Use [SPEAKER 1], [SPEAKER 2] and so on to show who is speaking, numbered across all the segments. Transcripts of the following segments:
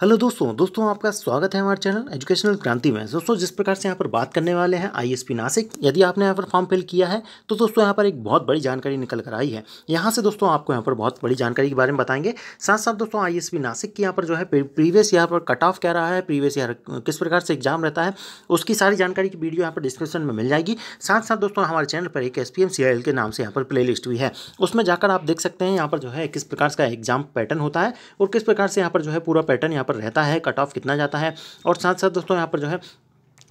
[SPEAKER 1] hello दोस्तों दोस्तों आपका स्वागत है हमारे चैनल एजुकेशनल क्रांति में दोस्तों जिस प्रकार से यहाँ पर बात करने वाले हैं आईएसपी नासिक यदि आपने यहाँ पर फॉर्म फिल किया है तो दोस्तों यहाँ पर एक बहुत बड़ी जानकारी निकल कर आई है यहाँ से दोस्तों आपको यहाँ पर बहुत बड़ी जानकारी के बारे में बताएंगे साथ साथ दोस्तों आई नासिक की यहाँ पर जो है प्रीवियस यहाँ पर कट ऑफ क्या रहा है प्रीवियस ईयर किस प्रकार से एग्जाम रहता है उसकी सारी जानकारी की वीडियो यहाँ पर डिस्क्रिप्शन में मिल जाएगी साथ साथ दोस्तों हमारे चैनल पर एक एस पी के नाम से यहाँ पर प्ले भी है उसमें जाकर आप देख सकते हैं यहाँ पर जो है किस प्रकार का एग्जाम पैटर्न होता है और किस प्रकार से यहाँ पर जो है पूरा पैटर्न यहाँ पर रहता है कट ऑफ कितना जाता है और साथ साथ दोस्तों यहाँ पर जो है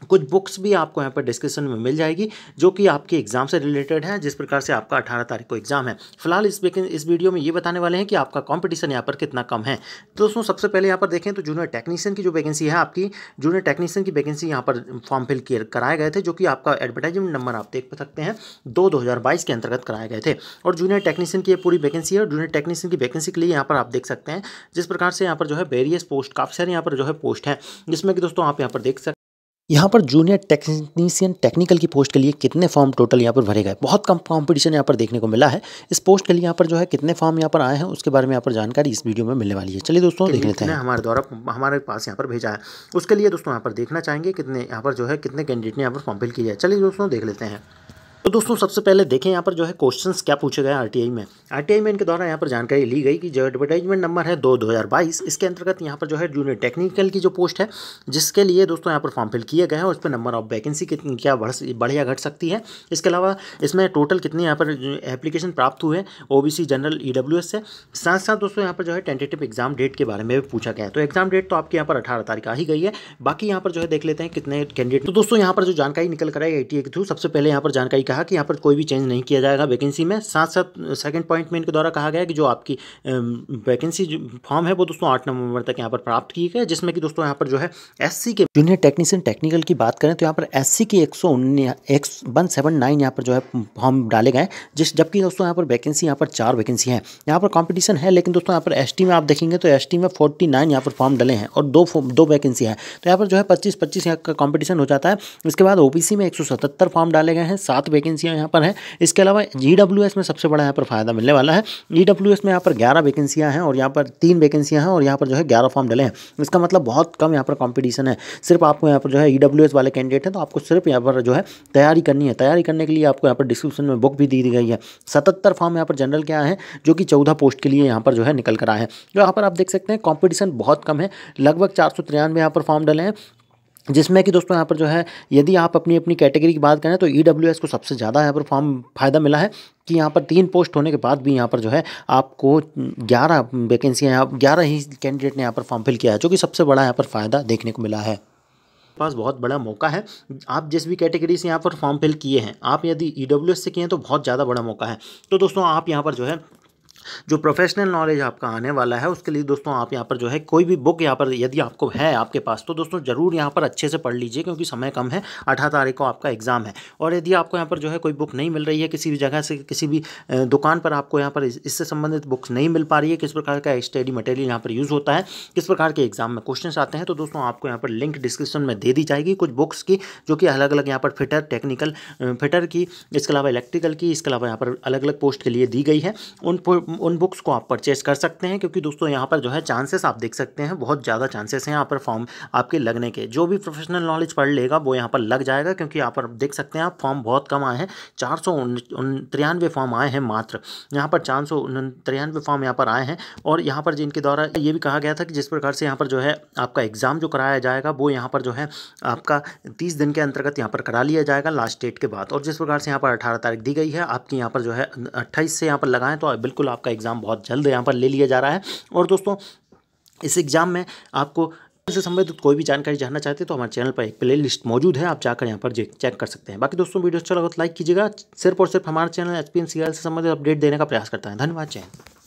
[SPEAKER 1] कुछ बुक्स भी आपको यहाँ पर डिस्क्रिप्शन में मिल जाएगी जो कि आपके एग्जाम से रिलेटेड है जिस प्रकार से आपका 18 तारीख को एग्जाम है फिलहाल इस इस वीडियो में ये बताने वाले हैं कि आपका कंपटीशन यहाँ पर कितना कम है तो दोस्तों सबसे पहले यहाँ पर देखें तो जूनियर टेक्नीशियन की जो वैकेंसी है आपकी जूनियर टेक्नीशियन की वैकेंसी यहाँ पर फॉर्म फिल कराए गए थे जो कि आपका एडवर्टाइजमेंट नंबर आप देख सकते हैं दो दो के अंतर्गत कराए गए थे और जूनियर टेक्नीशियन की पूरी वैकेंसी है और जूनियर टेक्नीशियन की वैकेंसी के लिए यहाँ पर आप देख सकते हैं जिस प्रकार से यहाँ पर जो है वेरियस पोस्ट काफ़ी सारे यहाँ पर जो है पोस्ट है जिसमें कि दोस्तों आप यहाँ पर देख सकते यहाँ पर जूनियर टेक्नीसियन टेक्निकल की पोस्ट के लिए कितने फॉर्म टोटल यहाँ पर भरे गए बहुत कम कॉम्पिटिशन यहाँ पर देखने को मिला है इस पोस्ट के लिए यहाँ पर जो है कितने फॉर्म यहाँ पर आए हैं उसके बारे में यहाँ पर जानकारी इस वीडियो में मिलने वाली है चलिए दोस्तों देख लेते हैं हमारे द्वारा हमारे पास यहाँ पर भेजा है उसके लिए दोस्तों यहाँ पर देखना चाहेंगे कितने यहाँ पर जो है कितने कैंडिडेट ने यहाँ पर फॉर्म फिल किया है चलिए दोस्तों देख लेते हैं तो दोस्तों सबसे पहले देखें यहाँ पर जो है क्वेश्चन क्या पूछे गए आर में आर में इनके द्वारा यहाँ पर जानकारी ली गई कि जो एडवर्टाइजमेंट नंबर है दो दो इसके अंतर्गत यहाँ पर जो है जूनियर टेक्निकल की जो पोस्ट है जिसके लिए दोस्तों यहाँ पर फॉर्म फिल किए गए हैं उस पर नंबर ऑफ वैकेंसी कितनी क्या बढ़ या घट सकती है इसके अलावा इसमें टोटल कितने यहाँ पर एप्लीकेशन प्राप्त हुए ओ जनरल ई से साथ साथ दोस्तों यहाँ पर जो है टेंटेटिव एग्जाम डेट के बारे में भी पूछा गया है तो एग्जाम डेट तो आपके यहाँ पर अठारह तारीख आ ही गई है बाकी यहाँ पर जो है देख लेते हैं कितने कैंडिडेट तो दोस्तों यहाँ पर जो जानकारी निकल कर आई आई के थ्रू सबसे पहले यहाँ पर जानकारी कहा कि यहाँ पर कोई भी चेंज नहीं किया जाएगा वैकेंसी में साथ साथ सेकंड पॉइंट में इनके द्वारा कहा गया कि जो आपकी वैकेंसी फॉर्म है वो दोस्तों आठ नवंबर तक यहाँ पर प्राप्त की गई जिसमें कि दोस्तों यहाँ पर जो है एस के जूनियर टेक्नीशियन टेक्निकल की बात करें तो यहाँ पर एस की एक सौ यहाँ पर जो है फॉर्म डाले गए जिस जबकि दोस्तों यहाँ पर वैकेंसी यहाँ पर चार वैकेंसी है यहाँ पर कॉम्पिटिशन है लेकिन दोस्तों यहाँ पर एस में आप देखेंगे तो एस में फोर्टी नाइन पर फॉर्म डले हैं और दो दो वैकेंसी है तो यहाँ पर जो है पच्चीस पच्चीस यहाँ का कॉम्पिटिशन हो जाता है इसके बाद ओबीसी में एक सौ सतहत्तर फॉर्म डाले गए हैं सात वैकेंसी वैकेंसियाँ यहाँ पर हैं इसके अलावा ई में सबसे बड़ा यहाँ पर फ़ायदा मिलने वाला है ई में यहाँ पर ग्यारह वैकेंसियाँ हैं और यहाँ पर तीन वैकेंसियाँ हैं और यहाँ पर जो है ग्यारह फॉर्म डले हैं इसका मतलब बहुत कम यहाँ पर कॉम्पिटिशन है सिर्फ आपको यहाँ पर जो है ई वाले कैंडिडेट हैं तो आपको सिर्फ यहाँ पर जो है तैयारी करनी है तैयारी करने के लिए आपको यहाँ पर डिस्क्रिप्शन में बुक भी दी गई है सतहत्तर फॉर्म यहाँ पर जनरल के आए हैं जो कि चौदह पोस्ट के लिए यहाँ पर जो है निकल कर आए हैं यहाँ पर आप देख सकते हैं कॉम्पिटिशन बहुत कम है लगभग चार सौ तिरानवे यहाँ पर फॉर्म डले हैं जिसमें कि दोस्तों यहाँ पर जो है यदि आप अपनी अपनी कैटेगरी की बात करें तो ई e को सबसे ज़्यादा यहाँ पर फॉर्म फ़ायदा मिला है कि यहाँ पर तीन पोस्ट होने के बाद भी यहाँ पर जो है आपको ग्यारह वैकेंसियाँ यहाँ ग्यारह ही कैंडिडेट ने यहाँ पर फॉर्म फिल किया है जो कि सबसे बड़ा यहाँ पर फ़ायदा देखने को मिला है पास बहुत बड़ा मौका है आप जिस भी कैटेगरी से यहाँ पर फॉर्म फिल किए हैं आप यदि ई e से किए हैं तो बहुत ज़्यादा बड़ा मौका है तो दोस्तों आप यहाँ पर जो है जो प्रोफेशनल नॉलेज आपका आने वाला है उसके लिए दोस्तों आप यहाँ पर जो है कोई भी बुक यहाँ पर यदि आपको है आपके पास तो दोस्तों ज़रूर यहाँ पर अच्छे से पढ़ लीजिए क्योंकि समय कम है अठारह तारीख को आपका एग्ज़ाम है और यदि आपको यहाँ पर जो है कोई बुक नहीं मिल रही है किसी भी जगह से किसी भी दुकान पर आपको यहाँ पर इससे संबंधित बुक्स नहीं मिल पा रही है किस प्रकार का स्टडी मटेरियल यहाँ पर यूज़ होता है किस प्रकार के एग्ज़ाम में क्वेश्चन आते हैं तो दोस्तों आपको यहाँ पर लिंक डिस्क्रिप्शन में दे दी जाएगी कुछ बुक्स की जो कि अलग अलग यहाँ पर फिटर टेक्निकल फिटर की इसके अलावा इलेक्ट्रिकल की इसके अलावा यहाँ पर अलग अलग पोस्ट के लिए दी गई है उन उन बुक्स को आप परचेस कर सकते हैं क्योंकि दोस्तों यहाँ पर जो है चांसेस आप देख सकते हैं बहुत ज़्यादा चांसेस हैं यहाँ पर फॉर्म आपके लगने के जो भी प्रोफेशनल नॉलेज पढ़ लेगा वो यहाँ पर लग जाएगा क्योंकि यहाँ पर देख सकते हैं आप फॉर्म बहुत कम आए हैं चार सौ तिरानवे फॉर्म आए हैं मात्र यहाँ पर चार सौ तिरानवे फॉर्म यहाँ पर आए हैं और यहाँ पर जिनके द्वारा ये भी कहा गया था कि जिस प्रकार से यहाँ पर जो है आपका एग्ज़ाम जो कराया जाएगा वो यहाँ पर जो है आपका तीस दिन के अंतर्गत यहाँ पर करा लिया जाएगा लास्ट डेट के बाद और जिस प्रकार से यहाँ पर अठारह तारीख दी गई है आपकी यहाँ पर जो है अट्ठाईस से यहाँ पर लगाएं तो बिल्कुल आप आपका एग्ज़ाम बहुत जल्द यहाँ पर ले लिया जा रहा है और दोस्तों इस एग्ज़ाम में आपको से संबंधित कोई भी जानकारी जानना चाहते हैं तो हमारे चैनल पर एक प्ले लिस्ट मौजूद है आप जाकर यहाँ पर चेक कर सकते हैं बाकी दोस्तों वीडियो अच्छा लगा तो लाइक कीजिएगा सिर्फ और सिर्फ हमारे चैनल एच से संबंधित अपडेट देने का प्रयास करता है धन्यवाद चैन